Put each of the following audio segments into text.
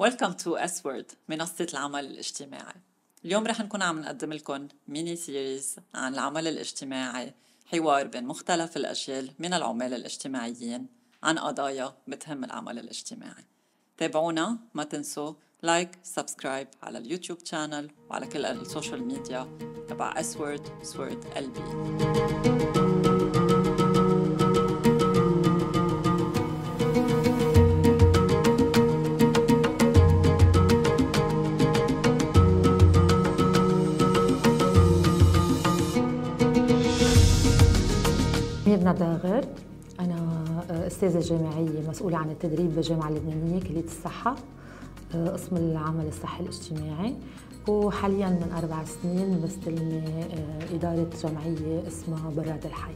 ويلكم تو اس وورد منصة العمل الاجتماعي اليوم رح نكون عم نقدم لكم ميني سيريز عن العمل الاجتماعي حوار بين مختلف الأجيال من العمال الاجتماعيين عن قضايا بتهم العمل الاجتماعي تابعونا ما تنسوا لايك سبسكرايب على اليوتيوب شانل وعلى كل السوشيال ميديا تبع وورد سورد قلبي أستاذة جامعية مسؤولة عن التدريب بالجامعة اللبنانية كلية الصحة آه، قسم العمل الصحي الاجتماعي وحاليا من أربع سنين مستلمة آه، إدارة جمعية اسمها براد الحي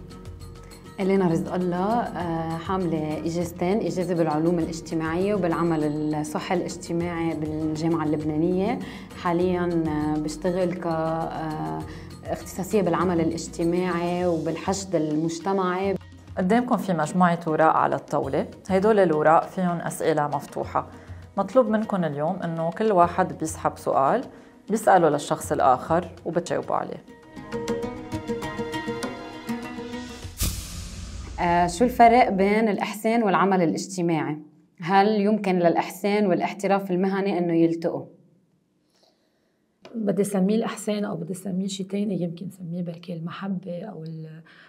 إلينا رزق الله آه، حاملة إجازتين إجازة بالعلوم الاجتماعية وبالعمل الصحي الاجتماعي بالجامعة اللبنانية حاليا بشتغل ك اختصاصية بالعمل الاجتماعي وبالحشد المجتمعي قدامكم في مجموعة وراق على الطاولة هيدول الوراق فيهم أسئلة مفتوحة مطلوب منكم اليوم أنه كل واحد بيسحب سؤال بيسأله للشخص الآخر وبتجاوبوا عليه آه شو الفرق بين الإحسان والعمل الاجتماعي؟ هل يمكن للإحسان والاحتراف المهني أنه يلتقوا؟ بدي اسميه الاحسان او بدي اسميه شيء ثاني يمكن سميه بركي المحبه او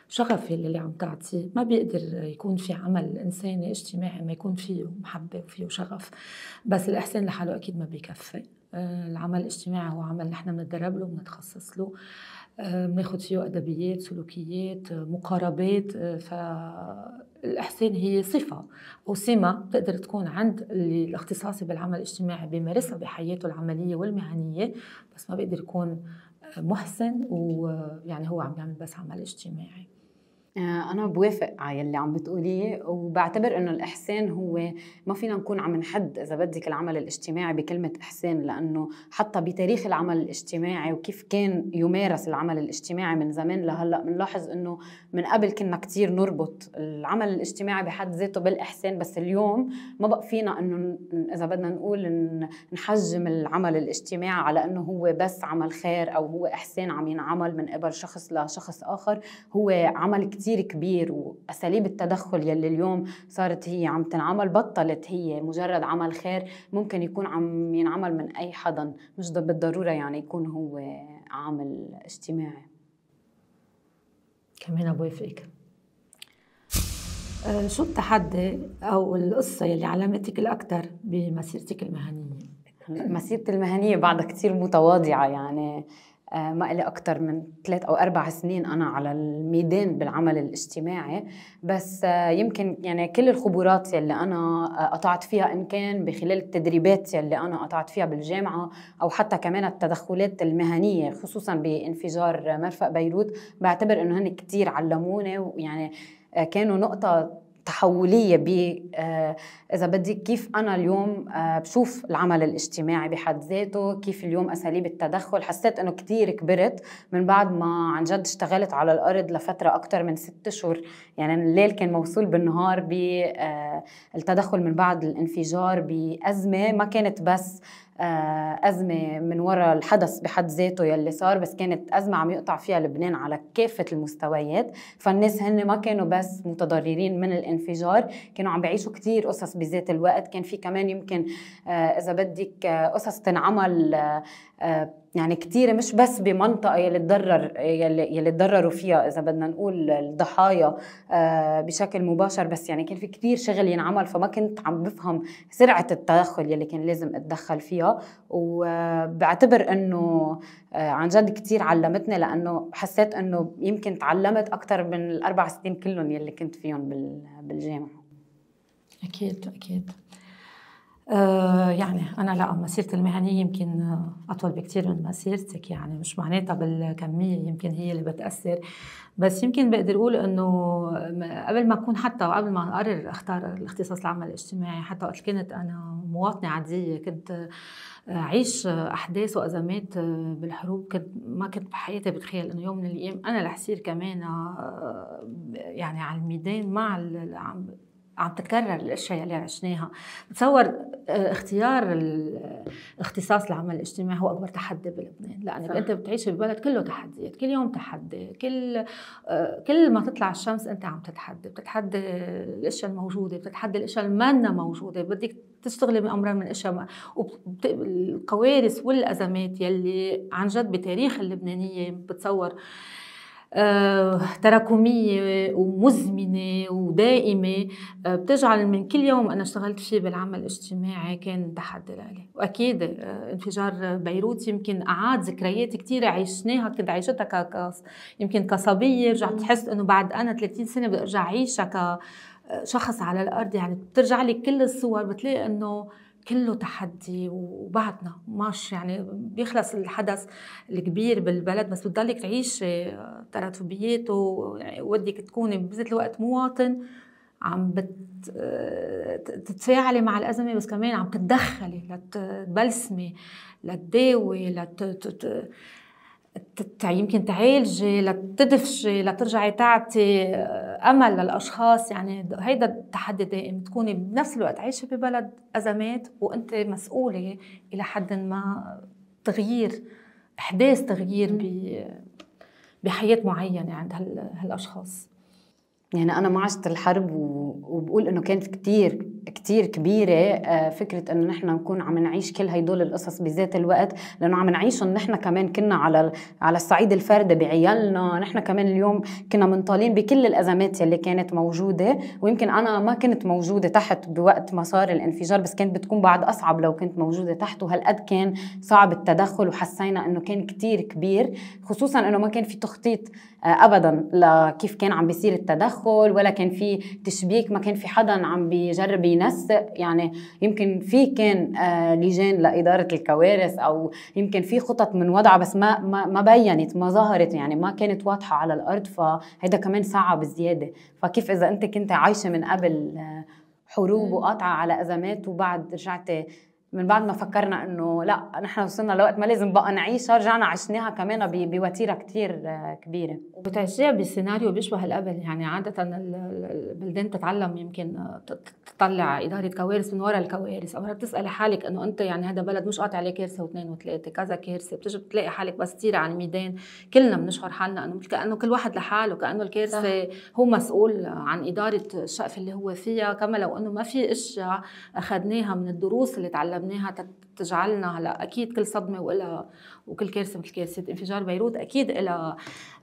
الشغف اللي عم تعطيه ما بيقدر يكون في عمل انساني اجتماعي ما يكون فيه محبه وفيه شغف بس الاحسان لحاله اكيد ما بيكفي آه، العمل الاجتماعي هو عمل نحن بنتدرب له بنتخصص له آه، بناخذ فيه ادبيات سلوكيات مقاربات آه، ف الإحسان هي صفة أو سمة تقدر تكون عند اللي الاختصاصي بالعمل الاجتماعي بيمارسها بحياته العملية والمهنية بس ما بيقدر يكون محسن ويعني هو عم يعمل بس عمل اجتماعي آه، أنا بوافق على يلي عم بتقوليه وبعتبر إنه الإحسان هو ما فينا نكون عم نحد إذا بدك العمل الاجتماعي بكلمة إحسان لأنه حتى بتاريخ العمل الاجتماعي وكيف كان يمارس العمل الاجتماعي من زمان لهلا بنلاحظ إنه من قبل كنا كتير نربط العمل الاجتماعي بحد ذاته بالإحسان بس اليوم ما بقى فينا إنه إذا بدنا نقول نحجم العمل الاجتماعي على إنه هو بس عمل خير أو هو إحسان عم ينعمل من قبل شخص لشخص آخر هو عمل كتير كتير كبير وأساليب التدخل يلي اليوم صارت هي عم تنعمل بطلت هي مجرد عمل خير ممكن يكون عم ينعمل من أي حدا مش بالضرورة يعني يكون هو عامل اجتماعي كمان ابوي فيك أه، شو التحدي أو القصة يلي علمتك الأكثر بمسيرتك المهنية؟ مسيرتي المهنية بعدها كثير متواضعة يعني آه، ما إلي أكثر من ثلاث أو أربع سنين أنا على الميدان بالعمل الاجتماعي بس آه، يمكن يعني كل الخبرات يلي أنا آه، قطعت فيها إن كان بخلال التدريبات يلي أنا قطعت فيها بالجامعة أو حتى كمان التدخلات المهنية خصوصا بانفجار مرفق بيروت بعتبر إنه هن كتير علموني ويعني كانوا نقطة تحولية ب آه، إذا بدك كيف أنا اليوم آه، بشوف العمل الاجتماعي بحد ذاته كيف اليوم أساليب التدخل حسيت أنه كتير كبرت من بعد ما عن جد اشتغلت على الأرض لفترة أكتر من ست شهور يعني الليل كان موصول بالنهار بالتدخل آه، من بعد الانفجار بأزمة ما كانت بس آه، أزمة من وراء الحدث بحد ذاته يلي صار بس كانت أزمة عم يقطع فيها لبنان على كافة المستويات فالناس هن ما كانوا بس متضررين من الانفجار كانوا عم بعيشوا كتير قصص بذات الوقت كان في كمان يمكن آه، إذا بدك آه، قصص تنعمل يعني كثير مش بس بمنطقه يلي تضرر يلي, يلي تضرروا فيها اذا بدنا نقول الضحايا آه، بشكل مباشر بس يعني كان في كثير شغل ينعمل فما كنت عم بفهم سرعه التدخل يلي كان لازم اتدخل فيها وبعتبر انه آه، عن جد كثير علمتني لانه حسيت انه يمكن تعلمت اكثر من الاربع سنين كلهم يلي كنت فيهم بالجامعه اكيد اكيد آه، يعني أنا لا مسيرتي المهنية يمكن أطول بكثير من مسيرتك يعني مش معناتها بالكمية يمكن هي اللي بتأثر بس يمكن بقدر أقول إنه قبل ما أكون حتى قبل ما أقرر أختار الاختصاص العمل الاجتماعي حتى وقت كنت أنا مواطنة عادية كنت اعيش احداث وازمات بالحروب كنت ما كنت بحياتي بتخيل انه يوم من الايام انا رح كمان آه، يعني على الميدان مع عم تتكرر الاشياء اللي عشناها بتصور آه، اختيار اختصاص العمل الاجتماعي هو اكبر تحدي بلبنان لانك صح. انت بتعيش ببلد كله تحديات كل يوم تحدي كل آه، كل ما تطلع الشمس انت عم تتحدى بتتحدى الاشياء الموجوده بتتحدى الاشياء اللي موجوده بدك تشتغلي بامر من اشياء الكوارث والازمات يلي عن جد بتاريخ اللبنانيه بتصور آه، تراكمية ومزمنة ودائمة آه، بتجعل من كل يوم أنا اشتغلت فيه بالعمل الاجتماعي كان تحدي لإلي وأكيد آه، انفجار بيروت يمكن أعاد ذكريات كثيرة عشناها كنت عايشتها كقص يمكن كصبية رجعت تحس إنه بعد أنا 30 سنة بدي أرجع أعيشها كشخص على الأرض يعني بترجع لي كل الصور بتلاقي إنه كله تحدي وبعدنا ماش يعني بيخلص الحدث الكبير بالبلد بس بتضلك تعيش آه، تراتبياته وودك يعني تكوني بذات الوقت مواطن عم بتتفاعلي آه، مع الأزمة بس كمان عم تتدخلي لتبلسمي لتداوي لت... يعني يمكن تعالجي لتدفشي لترجعي تعطي آه، امل للاشخاص يعني هيدا التحدي دائم تكوني بنفس الوقت عايشه ببلد ازمات وانت مسؤوله الى حد ما تغيير احداث تغيير بحياه معينه عند هالاشخاص يعني أنا ما عشت الحرب وبقول إنه كانت كتير كتير كبيرة آه، فكرة إنه نحن نكون عم نعيش كل هدول القصص بذات الوقت لأنه عم نعيشهم نحن كمان كنا على على الصعيد الفردي بعيالنا نحن كمان اليوم كنا منطالين بكل الأزمات يلي كانت موجودة ويمكن أنا ما كنت موجودة تحت بوقت ما صار الانفجار بس كانت بتكون بعد أصعب لو كنت موجودة تحت وهالقد كان صعب التدخل وحسينا إنه كان كتير كبير خصوصا إنه ما كان في تخطيط ابدا لكيف كان عم بيصير التدخل ولا كان في تشبيك ما كان في حدا عم بيجرب ينسق يعني يمكن في كان آه، لجان لاداره الكوارث او يمكن في خطط من وضعها بس ما ما, ما بينت ما ظهرت يعني ما كانت واضحه على الارض فهيدا كمان صعب زياده فكيف اذا انت كنت عايشه من قبل آه، حروب وقاطعه على ازمات وبعد رجعتي من بعد ما فكرنا انه لا نحن وصلنا لوقت ما لازم بقى نعيشها رجعنا عشناها كمان بوتيره كثير آه، كبيره وتشجيع بسيناريو بيشبه قبل يعني عاده البلدان تتعلم يمكن تطلع اداره كوارث من وراء الكوارث او بتسالي حالك انه انت يعني هذا بلد مش قاطع عليه كارثه واثنين وثلاثه كذا كارثه بتجي بتلاقي حالك بس تطير على الميدان كلنا بنشعر حالنا انه كانه كل واحد لحاله كانه الكارثه هو مسؤول عن اداره الشقف اللي هو فيها كما لو انه ما في اشياء اخذناها من الدروس اللي تعلمناها طلبناها تجعلنا هلا اكيد كل صدمه وإلها وكل كارثه مثل كارثه انفجار بيروت اكيد إلها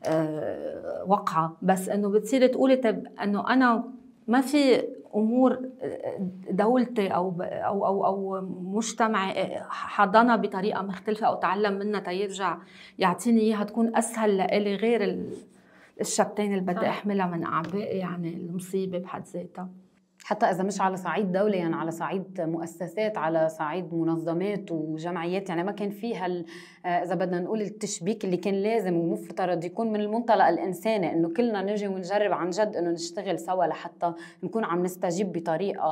آه، وقعه بس انه بتصيري تقولي طب انه انا ما في امور آه، دولتي او او او او مجتمعي آه، حضنها بطريقه مختلفه او تعلم منها تيرجع يعطيني اياها تكون اسهل لإلي غير الشبتين اللي بدي احملها من اعبائي يعني المصيبه بحد ذاتها حتى اذا مش على صعيد دوله يعني على صعيد مؤسسات على صعيد منظمات وجمعيات يعني ما كان فيها آه، اذا بدنا نقول التشبيك اللي كان لازم ومفترض يكون من المنطلق الانساني انه كلنا نجي ونجرب عن جد انه نشتغل سوا لحتى نكون عم نستجيب بطريقه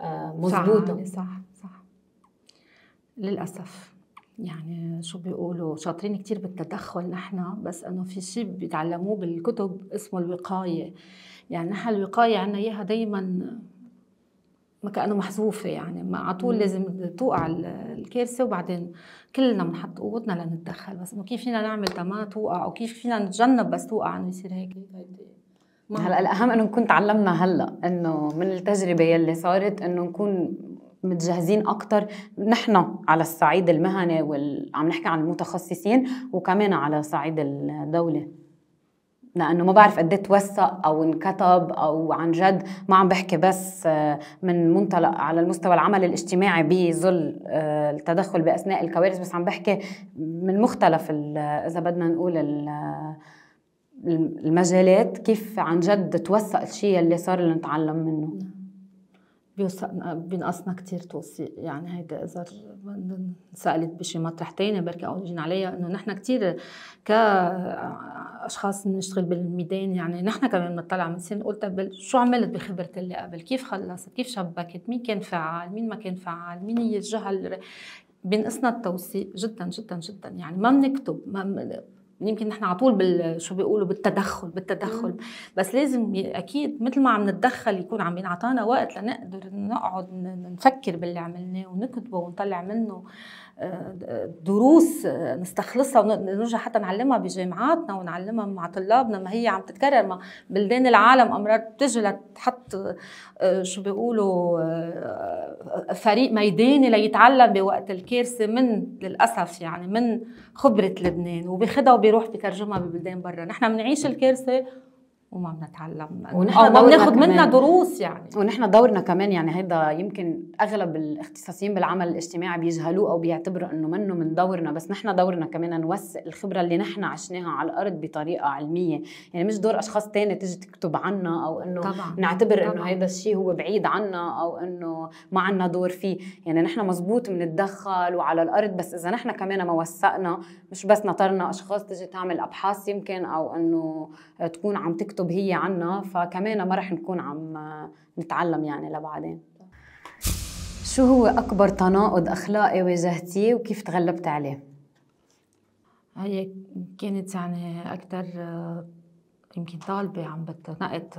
آه، مضبوطه صح صح للاسف يعني شو بيقولوا شاطرين كتير بالتدخل نحن بس انه في شيء بيتعلموه بالكتب اسمه الوقايه يعني نحن الوقايه عنا اياها دائما ما كانه محذوفه يعني ما على طول لازم توقع الكارثه وبعدين كلنا بنحط قوتنا لنتدخل بس انه كيف فينا نعمل تما توقع او كيف فينا نتجنب بس توقع انه يصير هيك هلا الاهم انه نكون تعلمنا هلا انه من التجربه يلي صارت انه نكون متجهزين اكثر نحن على الصعيد المهني وعم وال... نحكي عن المتخصصين وكمان على صعيد الدوله لانه ما بعرف قد إيه توثق او انكتب او عن جد ما عم بحكي بس آه، من منطلق على المستوى العمل الاجتماعي بظل آه، التدخل باثناء الكوارث بس عم بحكي من مختلف اذا بدنا نقول آه، المجالات كيف عن جد توثق الشيء اللي صار اللي نتعلم منه بيوثقنا بينقصنا كثير توثيق يعني هيدا اذا انسالت بشي مطرح تاني بركي او جينا عليها انه نحن كثير ك اشخاص بنشتغل بالميدان يعني نحن كمان بنطلع من سن قلت شو عملت بخبرتي اللي قبل كيف خلصت كيف شبكت مين كان فعال مين ما كان فعال مين هي الجهه بينقصنا التوثيق جدا جدا جدا يعني ما بنكتب ما يمكن نحن على طول بال شو بيقولوا بالتدخل بالتدخل مم. بس لازم اكيد مثل ما عم نتدخل يكون عم ينعطانا وقت لنقدر نقعد نفكر باللي عملناه ونكتبه ونطلع منه دروس نستخلصها ونرجع حتى نعلمها بجامعاتنا ونعلمها مع طلابنا ما هي عم تتكرر ما بلدان العالم امرار بتجي لتحط آه، شو بيقولوا آه، فريق ميداني ليتعلم بوقت الكارثه من للاسف يعني من خبره لبنان وبيخدها وبيروح بترجمها ببلدان برا نحن بنعيش الكارثه وما بنتعلم ونحن او ما بناخذ منها دروس يعني ونحن دورنا كمان يعني هيدا يمكن اغلب الاختصاصيين بالعمل الاجتماعي بيجهلوه او بيعتبروا انه منه من دورنا بس نحن دورنا كمان نوثق الخبره اللي نحن عشناها على الارض بطريقه علميه يعني مش دور اشخاص تاني تيجي تكتب عنا او انه طبعا. نعتبر انه هيدا الشيء هو بعيد عنا او انه ما عنا دور فيه يعني نحن مزبوط بنتدخل وعلى الارض بس اذا نحن كمان ما وثقنا مش بس نطرنا اشخاص تيجي تعمل ابحاث يمكن او انه تكون عم تكتب تكتب هي عنا فكمان ما رح نكون عم نتعلم يعني لبعدين شو هو أكبر تناقض أخلاقي واجهتيه وكيف تغلبت عليه؟ هي كانت يعني أكثر يمكن طالبة عم بتنقط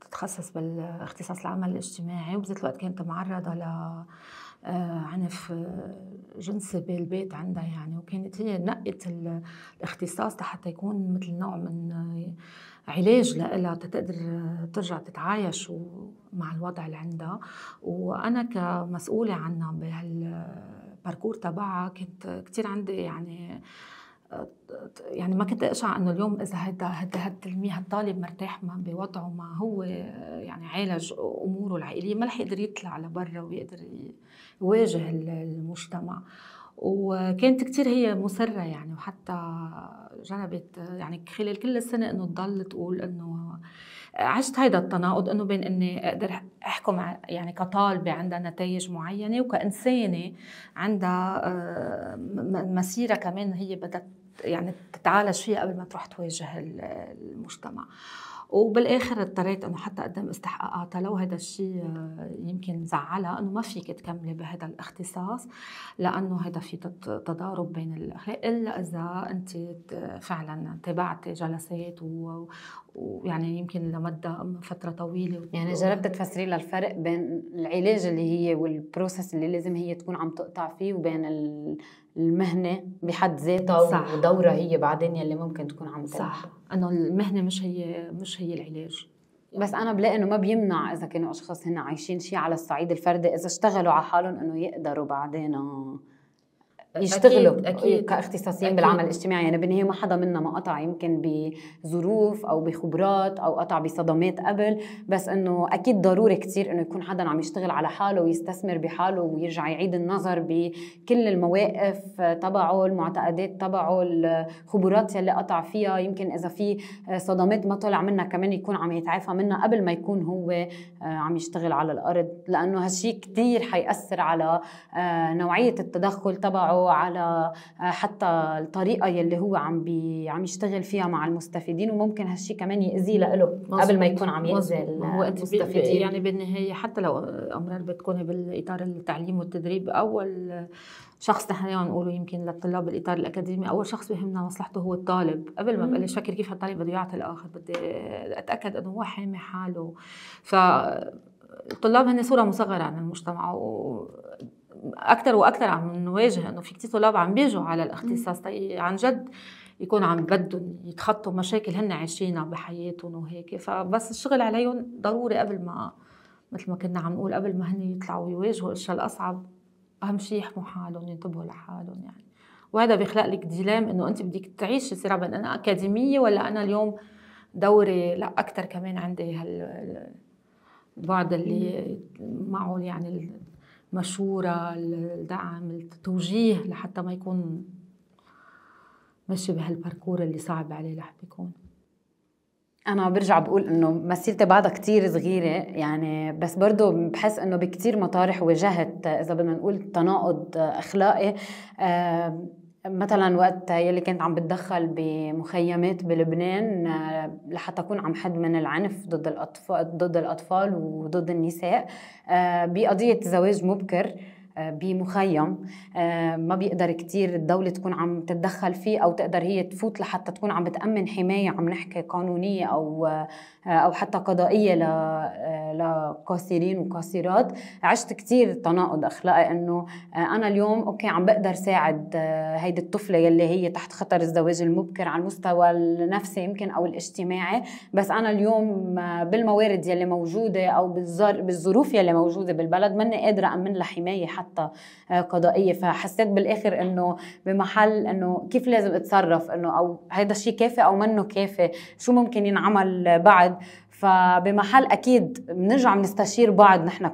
تتخصص بالاختصاص العمل الاجتماعي وبذات الوقت كانت معرضة ل آه، عنف جنسي بالبيت عندها يعني وكانت هي نقت الاختصاص لحتى يكون مثل نوع من علاج لها تقدر ترجع تتعايش مع الوضع اللي عندها وانا كمسؤوله عنها بهالباركور تبعها كنت كتير عندي يعني يعني ما كنت اقشع انه اليوم اذا هيدا هيدا هالتلميذ هالطالب مرتاح ما بوضعه ما هو يعني عالج اموره العائليه ما رح يقدر يطلع لبرا ويقدر يواجه المجتمع وكانت كتير هي مسرة يعني وحتى جنبت يعني خلال كل السنة انه تضل تقول انه عشت هيدا التناقض انه بين اني اقدر احكم يعني كطالبه عندها نتائج معينه وكانسانه عندها آه، مسيره كمان هي بدها يعني تتعالج فيها قبل ما تروح تواجه المجتمع وبالاخر اضطريت انه حتى اقدم استحقاقاتها لو هذا الشيء آه، يمكن زعلها انه ما فيك تكملي بهذا الاختصاص لانه هذا في تضارب بين الاخلاق الا اذا انت فعلا تابعتي جلسات ويعني يمكن لمدة فترة طويلة يعني جربت تفسري لها الفرق بين العلاج اللي هي والبروسس اللي لازم هي تكون عم تقطع فيه وبين ال... المهنه بحد ذاتها صح. ودورها هي بعدين يلي ممكن تكون عم تلعب صح انه المهنه مش هي مش هي العلاج بس انا بلاقي انه ما بيمنع اذا كانوا اشخاص هنا عايشين شيء على الصعيد الفردي اذا اشتغلوا على حالهم انه يقدروا بعدين آه. يشتغلوا أكيد أكيد كاختصاصيين أكيد بالعمل الاجتماعي يعني بالنهايه ما حدا منا ما قطع يمكن بظروف او بخبرات او قطع بصدمات قبل بس انه اكيد ضروري كثير انه يكون حدا عم يشتغل على حاله ويستثمر بحاله ويرجع يعيد النظر بكل المواقف تبعه المعتقدات تبعه الخبرات يلي قطع فيها يمكن اذا في صدمات ما طلع منها كمان يكون عم يتعافى منها قبل ما يكون هو آه، عم يشتغل على الارض لانه هالشيء كثير حيأثر على آه، نوعيه التدخل تبعه على آه، حتى الطريقه يلي هو عم بي عم يشتغل فيها مع المستفيدين وممكن هالشيء كمان ياذي له قبل ما يكون عم يأذي المستفيدين يعني بالنهايه حتى لو امرار بتكون بالاطار التعليم والتدريب اول شخص نحن اليوم نقوله يمكن للطلاب بالاطار الاكاديمي اول شخص بيهمنا مصلحته هو الطالب قبل ما ببلش افكر كيف هالطالب بده يعطي الاخر بدي اتاكد انه هو حامي حاله ف الطلاب هن صوره مصغره عن المجتمع و اكثر واكثر عم نواجه انه في كثير طلاب عم بيجوا على الاختصاص طي عن جد يكون عم بدهم يتخطوا مشاكل هن عايشينها بحياتهم وهيك فبس الشغل عليهم ضروري قبل ما مثل ما كنا عم نقول قبل ما هن يطلعوا يواجهوا الاشياء الاصعب اهم شيء يحموا حالهم ينتبهوا لحالهم يعني وهذا بيخلق لك ديلام انه انت بدك تعيشي صراع بين انا اكاديميه ولا انا اليوم دوري لا اكثر كمان عندي هال البعد اللي معه يعني المشوره الدعم التوجيه لحتى ما يكون ماشي بهالباركور اللي صعب عليه لحتى يكون انا برجع بقول انه مسيرتي بعدها كتير صغيره يعني بس برضه بحس انه بكتير مطارح واجهت اذا بدنا نقول تناقض آه، اخلاقي أه مثلا وقت يلي كنت عم بتدخل بمخيمات بلبنان آه، لحتى اكون عم حد من العنف ضد الاطفال ضد الاطفال وضد النساء آه، بقضيه زواج مبكر بمخيم آه، ما بيقدر كتير الدولة تكون عم تتدخل فيه أو تقدر هي تفوت لحتى تكون عم بتأمن حماية عم نحكي قانونية أو آه، أو حتى قضائية آه، لقاصرين وقاصرات عشت كتير تناقض أخلاقي إنه أنا اليوم أوكي عم بقدر ساعد هيدي الطفلة يلي هي تحت خطر الزواج المبكر على المستوى النفسي يمكن أو الاجتماعي بس أنا اليوم بالموارد يلي موجودة أو بالظروف يلي موجودة بالبلد ماني قادرة أمن لها حماية حتى حتى آه، قضائيه فحسيت بالاخر انه بمحل انه كيف لازم اتصرف انه او هذا الشيء كافي او منه كافي شو ممكن ينعمل بعد فبمحل اكيد بنرجع بنستشير بعض نحن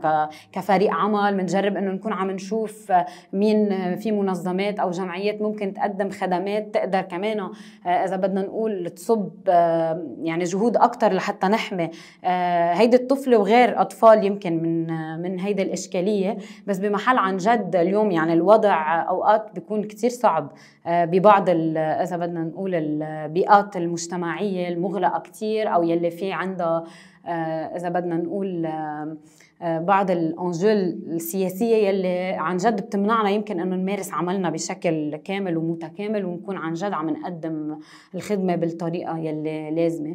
كفريق عمل بنجرب انه نكون عم نشوف مين في منظمات او جمعيات ممكن تقدم خدمات تقدر كمان آه، اذا بدنا نقول تصب آه، يعني جهود اكثر لحتى نحمي آه، هيدي الطفله وغير اطفال يمكن من من هيدي الاشكاليه بس بمحل عن جد اليوم يعني الوضع اوقات بيكون كثير صعب آه، ببعض اذا بدنا نقول البيئات المجتمعيه المغلقه كثير او يلي في عندها آه، اذا بدنا نقول آه، بعض الانجول السياسيه يلي عن جد بتمنعنا يمكن انه نمارس عملنا بشكل كامل ومتكامل ونكون عن جد عم نقدم الخدمه بالطريقه يلي لازمه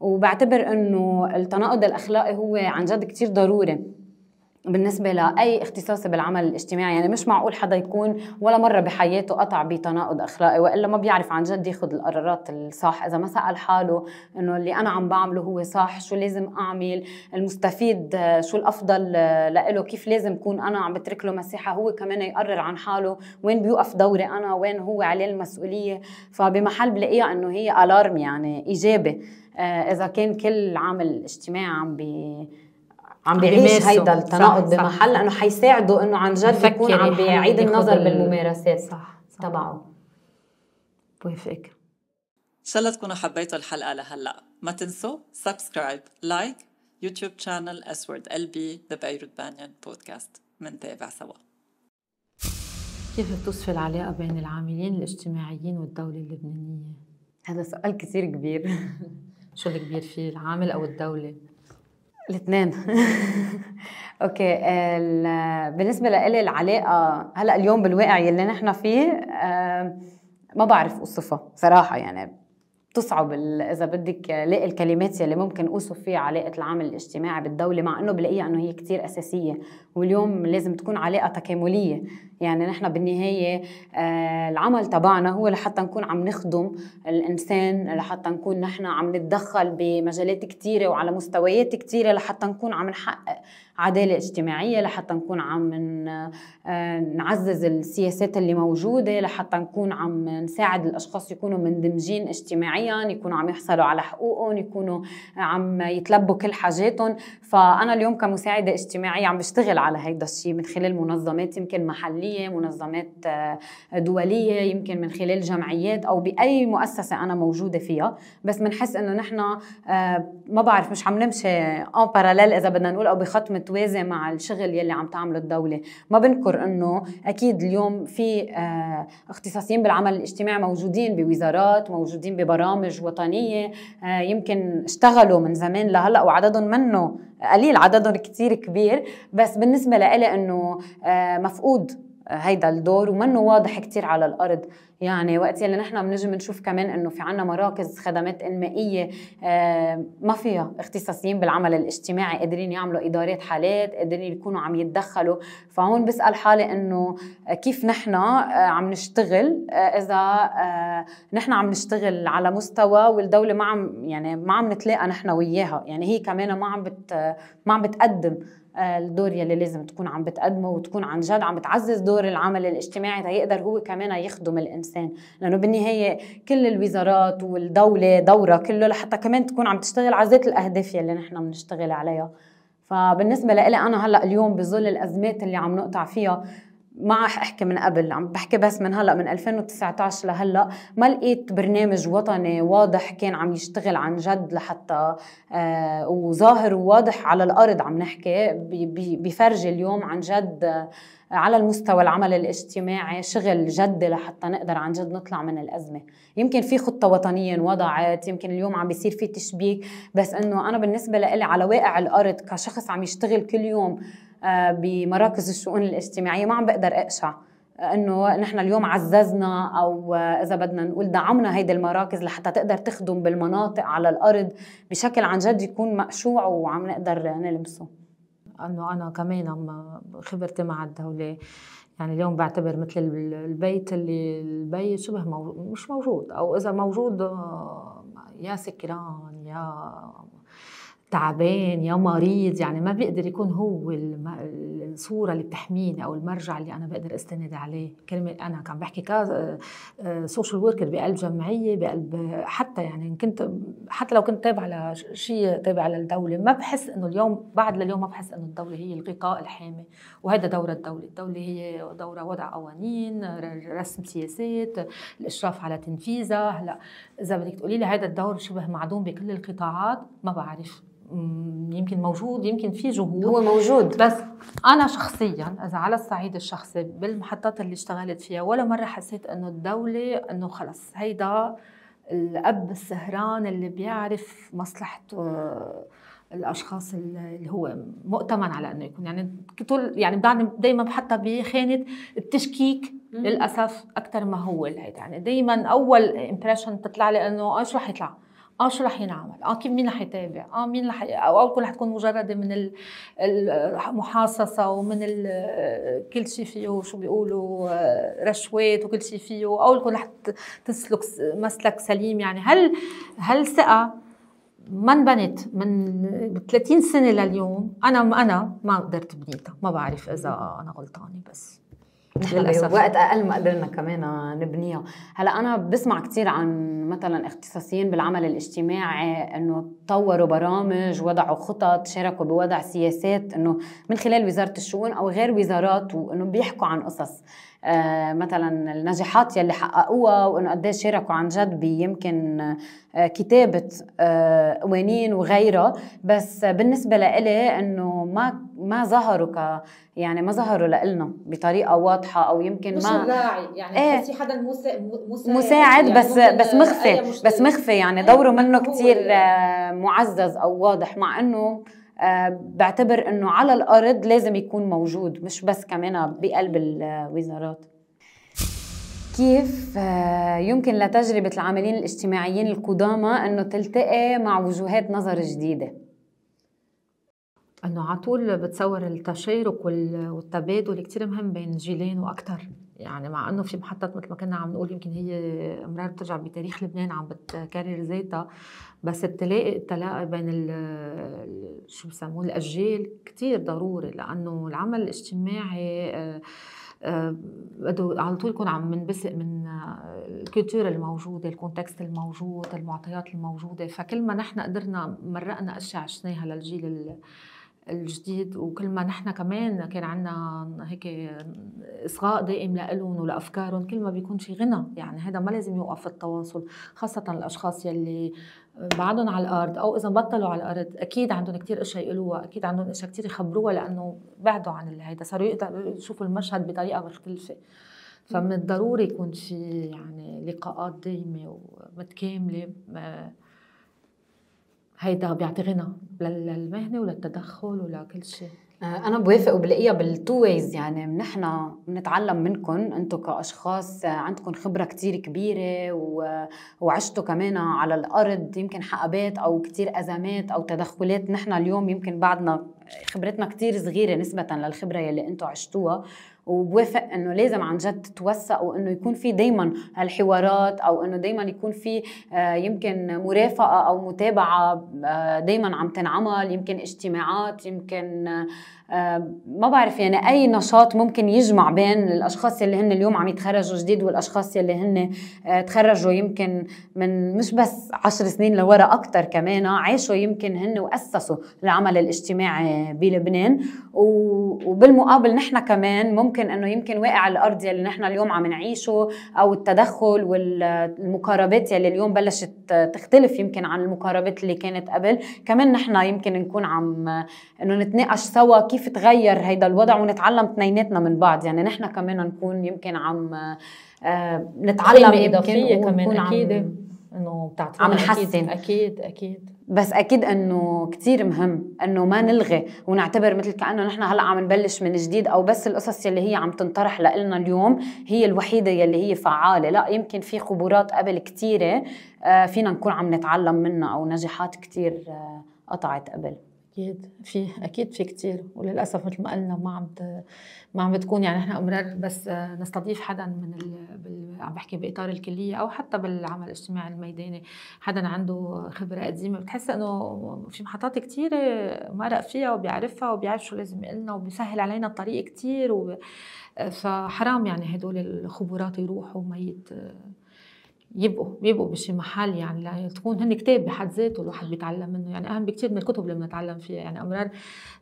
وبعتبر انه التناقض الاخلاقي هو عن جد كثير ضروري بالنسبه لاي اختصاصي بالعمل الاجتماعي يعني مش معقول حدا يكون ولا مره بحياته قطع بتناقض اخلاقي والا ما بيعرف عن جد ياخذ القرارات الصح اذا ما سال حاله انه اللي انا عم بعمله هو صح شو لازم اعمل المستفيد شو الافضل لإله كيف لازم كون انا عم بترك له مساحه هو كمان يقرر عن حاله وين بيوقف دوري انا وين هو عليه المسؤوليه فبمحل بلاقيها انه هي الارم يعني ايجابي آه، اذا كان كل عامل اجتماعي عم بي عم بيعيش هيدا التناقض بمحل لانه حيساعده انه عن جد يكون عم بيعيد النظر بالممارسات صح, صح. تبعه بوافقك ان شاء الله تكونوا حبيتوا الحلقه لهلا ما تنسوا سبسكرايب لايك يوتيوب شانل اسورد ال بي ذا بيروت بانيان بودكاست منتابع سوا كيف بتوصفي العلاقه بين العاملين الاجتماعيين والدوله اللبنانيه هذا سؤال كثير كبير شو الكبير فيه العامل او الدوله الاثنين اوكي بالنسبه لإلي العلاقه هلا اليوم بالواقع اللي نحن فيه آه، ما بعرف اوصفها صراحه يعني بتصعب اذا بدك لاقي الكلمات يلي ممكن اوصف فيها علاقه العمل الاجتماعي بالدوله مع انه بلاقيها انه هي كثير اساسيه واليوم لازم تكون علاقه تكامليه يعني نحن بالنهايه آه، العمل تبعنا هو لحتى نكون عم نخدم الانسان لحتى نكون نحن عم نتدخل بمجالات كثيره وعلى مستويات كثيره لحتى نكون عم نحقق عدالة اجتماعية لحتى نكون عم آه، نعزز السياسات اللي موجودة لحتى نكون عم نساعد الأشخاص يكونوا مندمجين اجتماعيا يكونوا عم يحصلوا على حقوقهم يكونوا عم يتلبوا كل حاجاتهم فأنا اليوم كمساعدة اجتماعية عم بشتغل على هيدا الشيء من خلال منظمات يمكن محلية منظمات آه، دولية يمكن من خلال جمعيات أو بأي مؤسسة أنا موجودة فيها بس بنحس إنه نحن آه، ما بعرف مش عم نمشي أن باراليل إذا بدنا نقول أو بخط تتوازي مع الشغل يلي عم تعمله الدوله ما بنكر انه اكيد اليوم في آه، اختصاصيين بالعمل الاجتماعي موجودين بوزارات موجودين ببرامج وطنيه آه، يمكن اشتغلوا من زمان لهلا وعددهم منه قليل عددهم كتير كبير بس بالنسبة لإلي أنه آه، مفقود هيدا الدور ومنه واضح كتير على الارض يعني وقت اللي نحن بنجي بنشوف كمان انه في عنا مراكز خدمات انمائيه آه، ما فيها اختصاصيين بالعمل الاجتماعي قادرين يعملوا ادارات حالات قادرين يكونوا عم يتدخلوا فهون بسال حالي انه كيف نحن آه، عم نشتغل آه، اذا نحن عم نشتغل على مستوى والدوله ما عم يعني ما عم نتلاقى نحن وياها يعني هي كمان ما عم بت ما عم بتقدم الدور يلي لازم تكون عم بتقدمه وتكون عن جد عم بتعزز دور العمل الاجتماعي تيقدر هو كمان يخدم الانسان لانه بالنهايه كل الوزارات والدوله دوره كله لحتى كمان تكون عم تشتغل على ذات الاهداف يلي نحن بنشتغل عليها فبالنسبه لي انا هلا اليوم بظل الازمات اللي عم نقطع فيها ما عم احكي من قبل عم بحكي بس من هلا من 2019 لهلا ما لقيت برنامج وطني واضح كان عم يشتغل عن جد لحتى آه، وظاهر وواضح على الارض عم نحكي بفرجي اليوم عن جد آه، على المستوى العمل الاجتماعي شغل جد لحتى نقدر عن جد نطلع من الأزمة يمكن في خطة وطنية وضعت يمكن اليوم عم بيصير في تشبيك بس أنه أنا بالنسبة لي على واقع الأرض كشخص عم يشتغل كل يوم بمراكز الشؤون الاجتماعية ما عم بقدر أقشع انه نحن اليوم عززنا او اذا بدنا نقول دعمنا هيدي المراكز لحتى تقدر تخدم بالمناطق على الارض بشكل عن جد يكون مقشوع وعم نقدر نلمسه انه انا كمان خبرتي مع الدوله يعني اليوم بعتبر مثل البيت اللي البي شبه مو... مش موجود او اذا موجود آه، يا سكران يا تعبان يا مريض يعني ما بيقدر يكون هو الصورة اللي بتحميني أو المرجع اللي أنا بقدر أستند عليه كلمة أنا كان بحكي كسوشيال سوشيال وركر بقلب جمعية بقلب حتى يعني كنت حتى لو كنت تابعة لشيء تابع للدولة ما بحس إنه اليوم بعد لليوم ما بحس إنه الدولة هي الغطاء الحامي وهذا دور الدولة الدولة هي دورة وضع قوانين رسم سياسات الإشراف على تنفيذها هلا إذا بدك تقولي لي هذا الدور شبه معدوم بكل القطاعات ما بعرف يمكن موجود يمكن في جهود هو موجود بس انا شخصيا اذا على الصعيد الشخصي بالمحطات اللي اشتغلت فيها ولا مره حسيت انه الدوله انه خلص هيدا الاب السهران اللي بيعرف مصلحه آه، الاشخاص اللي هو مؤتمن على انه يكون يعني طول يعني دائما حتى بخانه التشكيك للاسف اكثر ما هو الهيدا يعني دائما اول امبريشن بتطلع لي انه ايش رح يطلع اه شو رح ينعمل اه كيف مين رح يتابع اه مين رح او اول رح تكون مجرده من المحاصصه ومن كل شيء فيه شو بيقولوا آه، رشوات وكل شيء فيه او كل رح تسلك مسلك سليم يعني هل هل ثقه ما انبنت من 30 سنه لليوم انا انا ما قدرت بنيتها ما بعرف اذا انا غلطانه بس للاسف وقت اقل ما قدرنا كمان نبنيها هلا انا بسمع كثير عن مثلا اختصاصيين بالعمل الاجتماعي انه طوروا برامج وضعوا خطط شاركوا بوضع سياسات انه من خلال وزاره الشؤون او غير وزارات وانه بيحكوا عن قصص آه، مثلا النجاحات يلي حققوها وانه قد شاركوا عن جد بيمكن آه، كتابه آه، قوانين وغيرها بس بالنسبه لإلي انه ما ما ظهروا ك يعني ما ظهروا لإلنا بطريقه واضحه او يمكن مش ما مش يعني ايه في حدا مساعد مساعد يعني بس بس مخفي بس مخفي يعني إيه، دوره منه كتير معزز او واضح مع انه آه، بعتبر انه على الارض لازم يكون موجود مش بس كمان بقلب الوزارات كيف آه، يمكن لتجربة العاملين الاجتماعيين القدامى أنه تلتقي مع وجهات نظر جديدة؟ أنه على طول بتصور التشارك والتبادل كتير مهم بين جيلين وأكثر يعني مع انه في محطات مثل ما كنا عم نقول يمكن هي مرار بترجع بتاريخ لبنان عم بتكرر ذاتها بس التلاقي التلاقي بين ال شو بسموه الاجيال كثير ضروري لانه العمل الاجتماعي آه، آه، بده على طول يكون عم ننبسق من آه، الكولتور الموجوده، الكونتكست الموجود، المعطيات الموجوده، فكل ما نحن قدرنا مرقنا اشياء عشناها للجيل الجديد وكل ما نحن كمان كان عندنا هيك اصغاء دائم لهم ولافكارهم كل ما بيكون في غنى يعني هذا ما لازم يوقف التواصل خاصه الاشخاص يلي بعدهم على الارض او اذا بطلوا على الارض اكيد عندهم كثير اشياء يقولوها اكيد عندهم اشياء كثير يخبروها لانه بعدوا عن هيدا صاروا يقدروا يشوفوا المشهد بطريقه مختلفه فمن الضروري يكون في يعني لقاءات دايمه ومتكامله آه، هيدا بيعطي غنى للمهنه وللتدخل ولكل شيء آه، انا بوافق وبلاقيها بالتو ويز يعني نحن بنتعلم منكم انتم كاشخاص عندكم خبره كتير كبيره وعشتوا كمان على الارض يمكن حقبات او كتير ازمات او تدخلات نحن اليوم يمكن بعدنا خبرتنا كتير صغيره نسبه للخبره يلي انتم عشتوها وبوافق انه لازم عن جد تتوثق وانه يكون في دائما هالحوارات او انه دائما يكون في آه، يمكن مرافقه او متابعه آه، دائما عم تنعمل يمكن اجتماعات يمكن آه، آه، ما بعرف يعني اي نشاط ممكن يجمع بين الاشخاص اللي هن اليوم عم يتخرجوا جديد والاشخاص اللي هن آه، تخرجوا يمكن من مش بس عشر سنين لورا اكثر كمان آه، عاشوا يمكن هن واسسوا العمل الاجتماعي بلبنان وبالمقابل نحن كمان ممكن انه يمكن واقع الارض يلي نحن اليوم عم نعيشه او التدخل والمقاربات يلي اليوم بلشت تختلف يمكن عن المقاربات اللي كانت قبل كمان نحن يمكن نكون عم انه نتناقش سوا كيف تغير هيدا الوضع ونتعلم تنيناتنا من بعض يعني نحن كمان نكون يمكن عم آه نتعلم اضافيه كمان اكيد انه بتعطينا عم نحسن اكيد اكيد بس اكيد انه كثير مهم انه ما نلغي ونعتبر مثل كانه نحن هلا عم نبلش من جديد او بس القصص يلي هي عم تنطرح لنا اليوم هي الوحيده يلي هي فعاله لا يمكن في خبرات قبل كثيره آه، فينا نكون عم نتعلم منها او نجاحات كثير آه، قطعت قبل اكيد في اكيد في كثير وللاسف مثل ما قلنا ما عم ما عم بتكون يعني نحن امرار بس نستضيف حدا من ال... بال... عم بحكي باطار الكليه او حتى بالعمل الاجتماعي الميداني حدا عنده خبره قديمه بتحس انه في محطات كثيره مرق فيها وبيعرفها وبيعرف شو لازم لنا وبيسهل علينا الطريق كثير وب... فحرام يعني هدول الخبرات يروحوا ميت يبقوا بيبقوا بشي محل يعني لا تكون هن كتاب بحد ذاته الواحد بيتعلم منه يعني اهم بكتير من الكتب اللي بنتعلم فيها يعني امرار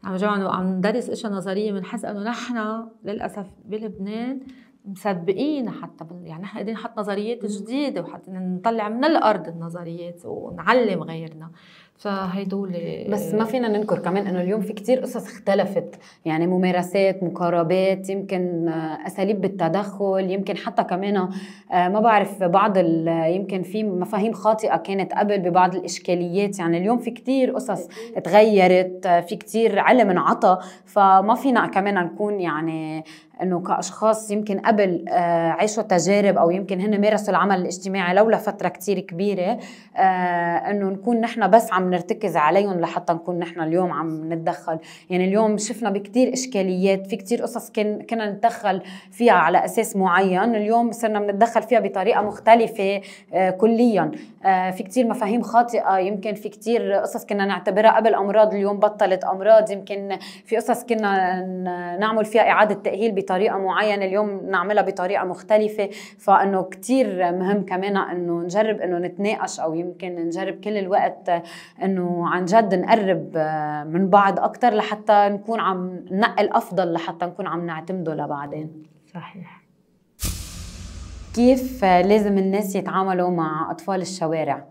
عم جمع عم ندرس اشياء نظريه بنحس انه نحن للاسف بلبنان مسبقين حتى يعني نحن قاعدين نحط نظريات جديده وحتى نطلع من الارض النظريات ونعلم غيرنا فهيدول بس ما آه، فينا ننكر كمان انه اليوم في كتير قصص اختلفت يعني ممارسات مقاربات يمكن آه، اساليب بالتدخل يمكن حتى كمان آه، ما بعرف بعض يمكن في مفاهيم خاطئه كانت قبل ببعض الاشكاليات يعني اليوم في كتير قصص تغيرت في كتير علم انعطى فما فينا كمان نكون يعني انه كاشخاص يمكن قبل عاشوا تجارب او يمكن هن مارسوا العمل الاجتماعي لولا فتره كتير كبيره انه نكون نحن بس عم نرتكز عليهم لحتى نكون نحن اليوم عم نتدخل يعني اليوم شفنا بكتير إشكاليات في كتير قصص كن كنا نتدخل فيها على أساس معين اليوم صرنا بنتدخل فيها بطريقة مختلفة آه، كليا آه، في كتير مفاهيم خاطئة يمكن في كتير قصص كنا نعتبرها قبل أمراض اليوم بطلت أمراض يمكن في قصص كنا نعمل فيها إعادة تأهيل بطريقة معينة اليوم نعملها بطريقة مختلفة فإنه كتير مهم كمان إنه نجرب إنه نتناقش أو يمكن نجرب كل الوقت انه عن جد نقرب آه، من بعض اكثر لحتى نكون عم ننقل الافضل لحتى نكون عم نعتمده لبعدين صحيح كيف آه، لازم الناس يتعاملوا مع اطفال الشوارع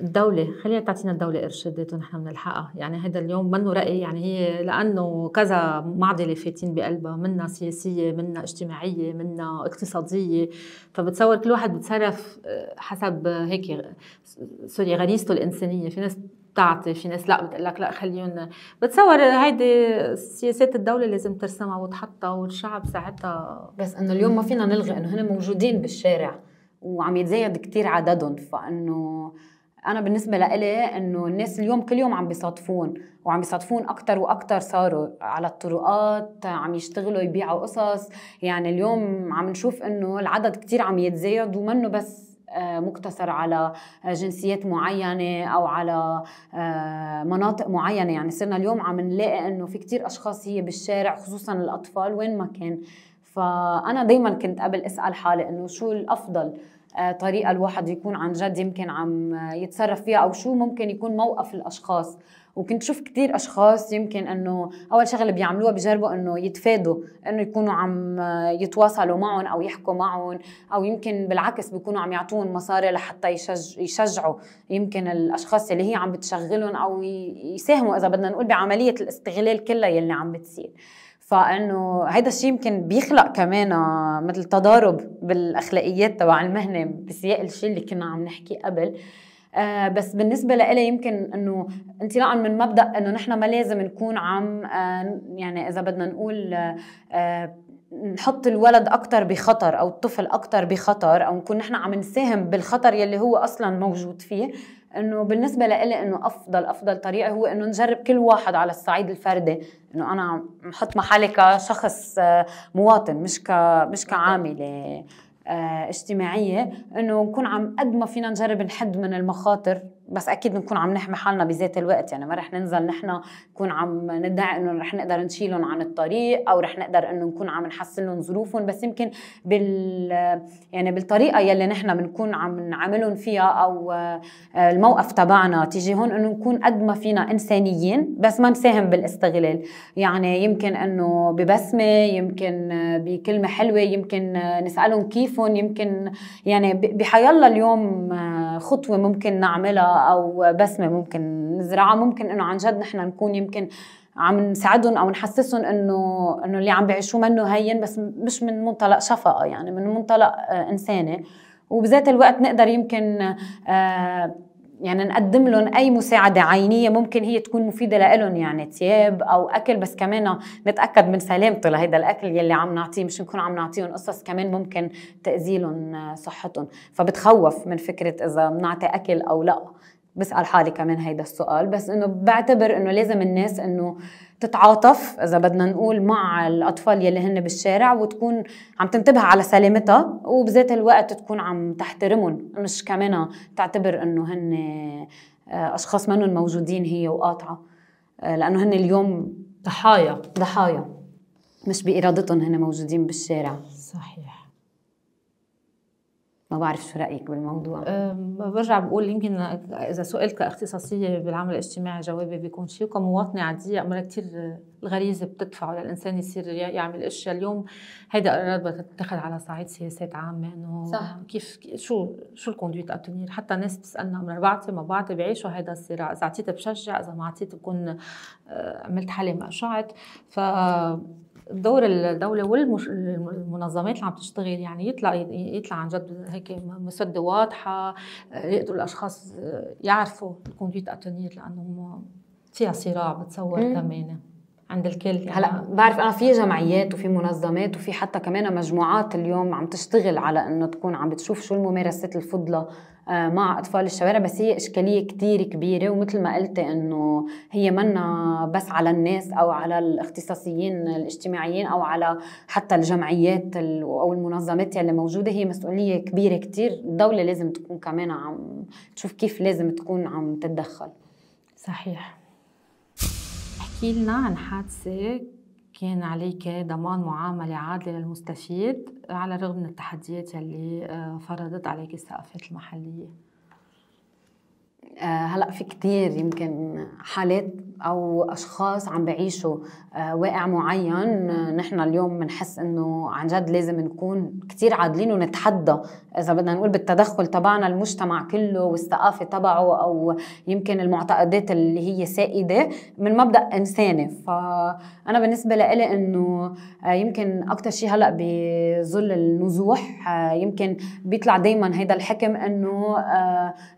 الدولة خليها تعطينا الدولة إرشادات ونحن بنلحقها، يعني هذا اليوم منه رأي يعني هي لأنه كذا معضلة فاتين بقلبها منها سياسية منها اجتماعية منها اقتصادية فبتصور كل واحد بتصرف آه، حسب هيك سوري غريزته الإنسانية في ناس تعطي في ناس لا بتقول لك لا خليهم بتصور هيدي سياسات الدوله لازم ترسمها وتحطها والشعب ساعتها بس انه اليوم ما فينا نلغي انه هن موجودين بالشارع وعم يتزايد كتير عددهم فانه انا بالنسبه لإلي انه الناس اليوم كل يوم عم بيصادفون وعم بيصادفون اكثر واكثر صاروا على الطرقات عم يشتغلوا يبيعوا قصص يعني اليوم عم نشوف انه العدد كتير عم يتزايد ومنه بس آه، مقتصر على جنسيات معينة أو على آه، مناطق معينة يعني صرنا اليوم عم نلاقي أنه في كتير أشخاص هي بالشارع خصوصا الأطفال وين ما كان فأنا دايما كنت قبل أسأل حالي أنه شو الأفضل آه، طريقة الواحد يكون عن جد يمكن عم يتصرف فيها أو شو ممكن يكون موقف الأشخاص وكنت شوف كثير اشخاص يمكن انه اول شغله بيعملوها بجربوا انه يتفادوا انه يكونوا عم يتواصلوا معهم او يحكوا معهم او يمكن بالعكس بيكونوا عم يعطوهم مصاري لحتى يشج... يشجعوا يمكن الاشخاص اللي هي عم بتشغلهم او يساهموا اذا بدنا نقول بعمليه الاستغلال كلها يلي عم بتصير فانه هيدا الشيء يمكن بيخلق كمان آه، مثل تضارب بالاخلاقيات تبع المهنه بسياق الشيء اللي كنا عم نحكي قبل آه، بس بالنسبه لإلي يمكن انه انطلاقا من مبدا انه نحن ما لازم نكون عم آه، يعني اذا بدنا نقول آه، نحط الولد اكثر بخطر او الطفل اكثر بخطر او نكون نحن عم نساهم بالخطر يلي هو اصلا موجود فيه انه بالنسبه لإلي انه افضل افضل طريقه هو انه نجرب كل واحد على الصعيد الفردي انه انا محط محلي كشخص مواطن مش ك مش كعامله آه، اجتماعيه انه نكون عم قد ما فينا نجرب نحد من المخاطر بس اكيد بنكون عم نحمي حالنا بذات الوقت يعني ما رح ننزل نحن نكون عم ندعي انه رح نقدر نشيلهم عن الطريق او رح نقدر انه نكون عم نحسن لهم ظروفهم بس يمكن بال يعني بالطريقه يلي نحن بنكون عم نعاملهم فيها او آه، الموقف تبعنا تجاههم انه نكون قد ما فينا انسانيين بس ما نساهم بالاستغلال يعني يمكن انه ببسمه يمكن بكلمه حلوه يمكن نسالهم كيفهم يمكن يعني بحيالله اليوم آه، خطوه ممكن نعملها او بسمه ممكن نزرعها ممكن انه عن جد نحن نكون يمكن عم نساعدهم او نحسسهم انه انه اللي عم بيعيشوه منه هين بس مش من منطلق شفقه يعني من منطلق آه، انساني وبذات الوقت نقدر يمكن آه يعني نقدم لهم اي مساعده عينيه ممكن هي تكون مفيده لهم يعني ثياب او اكل بس كمان نتاكد من سلامته لهيدا الاكل يلي عم نعطيه مش نكون عم نعطيهم قصص كمان ممكن تاذي لهم آه، صحتهم فبتخوف من فكره اذا بنعطي اكل او لا بسال حالي كمان هيدا السؤال بس انه بعتبر انه لازم الناس انه تتعاطف اذا بدنا نقول مع الاطفال يلي هن بالشارع وتكون عم تنتبه على سلامتها وبذات الوقت تكون عم تحترمهم مش كمان تعتبر انه هن آه، اشخاص منهم موجودين هي وقاطعه آه، لانه هن اليوم ضحايا ضحايا مش بارادتهم هن موجودين بالشارع صحيح ما بعرف شو رايك بالموضوع برجع بقول يمكن اذا سئلت كاختصاصيه بالعمل الاجتماعي جوابي بيكون شيء وكمواطنه عاديه امرها كثير الغريزه بتدفعه للانسان يصير يعمل اشياء اليوم هيدا قرارات بتتخذ على صعيد سياسات عامه انه صح كيف شو شو الكونديوت اتونير حتى ناس بتسالنا امرها بعطي ما بعطي بعيشوا هيدا الصراع اذا اعطيت بشجع اذا ما اعطيت بكون آه، عملت حالي ما قشعت ف دور الدوله والمنظمات اللي عم تشتغل يعني يطلع يطلع عن جد هيك مسده واضحه يقدروا الاشخاص يعرفوا الكونديت اتونير لانه فيها صراع بتصور كمان عند الكل يعني هلا بعرف انا في جمعيات وفي منظمات وفي حتى كمان مجموعات اليوم عم تشتغل على انه تكون عم بتشوف شو الممارسات الفضلى آه، مع اطفال الشوارع بس هي اشكاليه كثير كبيره ومثل ما قلتي انه هي منا بس على الناس او على الاختصاصيين الاجتماعيين او على حتى الجمعيات او المنظمات اللي موجوده هي مسؤوليه كبيره كثير الدوله لازم تكون كمان عم تشوف كيف لازم تكون عم تتدخل صحيح احكي لنا عن حادثه كان عليك ضمان معاملة عادلة للمستفيد على الرغم من التحديات اللي آه، فرضت عليك السقفات المحلية آه، هلا في كتير يمكن حالات او اشخاص عم بعيشوا آه، واقع معين آه، نحن اليوم بنحس انه عن جد لازم نكون كثير عادلين ونتحدى اذا بدنا نقول بالتدخل تبعنا المجتمع كله والثقافه تبعه او يمكن المعتقدات اللي هي سائده من مبدا انساني فانا بالنسبه لإلي انه آه، يمكن اكثر شيء هلا بظل النزوح يمكن بيطلع دائما هيدا الحكم انه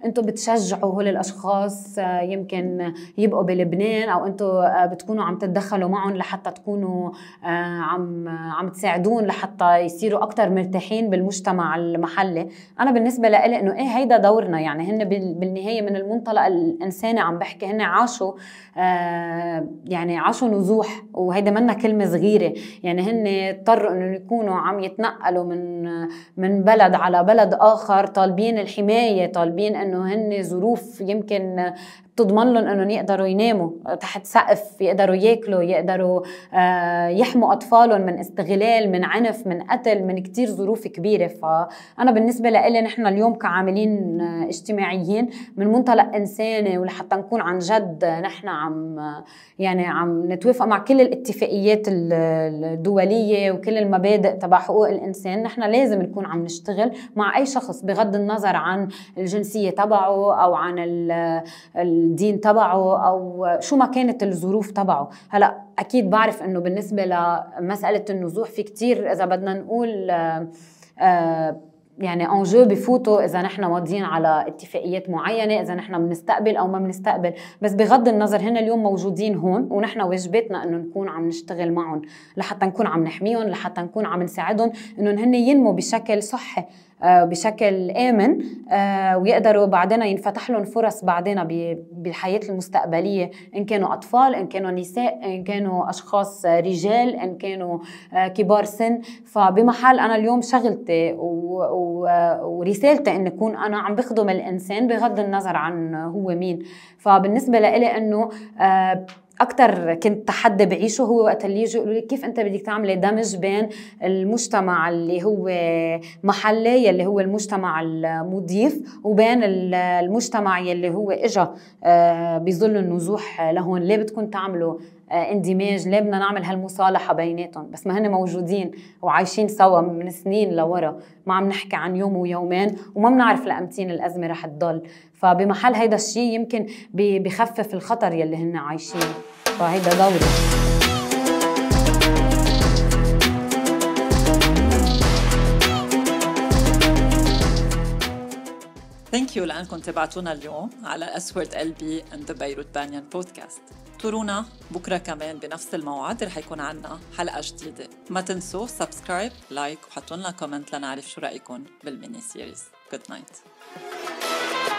انتم بتشجعوا هول الاشخاص يمكن يبقوا بلبنان مدنيين او انتم آه، بتكونوا عم تتدخلوا معهم لحتى تكونوا آه، عم عم تساعدون لحتى يصيروا اكثر مرتاحين بالمجتمع المحلي انا بالنسبه لإلي انه ايه هيدا دورنا يعني هن بالنهايه من المنطلق الانساني عم بحكي هن عاشوا آه، يعني عاشوا نزوح وهيدا منا كلمه صغيره يعني هن اضطروا انه يكونوا عم يتنقلوا من من بلد على بلد اخر طالبين الحمايه طالبين انه هن ظروف يمكن تضمن لهم انهم يقدروا يناموا تحت سقف يقدروا ياكلوا يقدروا آه، يحموا اطفالهم من استغلال من عنف من قتل من كتير ظروف كبيره فانا بالنسبه لإلي نحن اليوم كعاملين آه، اجتماعيين من منطلق انساني ولحتى نكون عن جد نحن عم يعني عم نتوافق مع كل الاتفاقيات الدوليه وكل المبادئ تبع حقوق الانسان نحن لازم نكون عم نشتغل مع اي شخص بغض النظر عن الجنسيه تبعه او عن ال الدين تبعه او شو ما كانت الظروف تبعه هلا اكيد بعرف انه بالنسبه لمساله النزوح في كتير اذا بدنا نقول آه، آه، يعني انجو بفوتوا اذا نحن ماضيين على اتفاقيات معينه اذا نحن بنستقبل او ما بنستقبل بس بغض النظر هن اليوم موجودين هون ونحن واجباتنا انه نكون عم نشتغل معهم لحتى نكون عم نحميهم لحتى نكون عم نساعدهم انهم هن ينموا بشكل صحي آه، بشكل آمن آه، ويقدروا بعدين ينفتح لهم فرص بعدين بالحياة المستقبلية إن كانوا أطفال إن كانوا نساء إن كانوا أشخاص رجال إن كانوا آه، كبار سن فبمحل أنا اليوم شغلتي ورسالتي إن أكون أنا عم بخدم الإنسان بغض النظر عن هو مين فبالنسبة لإلي إنه اكثر كنت تحدي بعيشه هو وقت اللي يجوا يقولوا لي كيف انت بدك تعملي دمج بين المجتمع اللي هو محلي يلي هو المجتمع المضيف وبين المجتمع يلي هو اجا آه، بظل النزوح لهون ليه بدكم تعملوا آه، اندماج ليه بدنا نعمل هالمصالحة بيناتهم بس ما هن موجودين وعايشين سوا من سنين لورا ما عم نحكي عن يوم ويومين وما بنعرف لأمتين الأزمة رح تضل فبمحل هيدا الشيء يمكن بخفف الخطر يلي هن عايشينه فهيدا دوري ثانك يو لانكم تبعتونا اليوم على ال قلبي اند بيروت بانيان بودكاست زورونا بكره كمان بنفس الموعد رح يكون عنا حلقه جديده ما تنسوا سبسكرايب لايك وحطوا لنا كومنت لنعرف شو رايكم بالميني سيريز جود نايت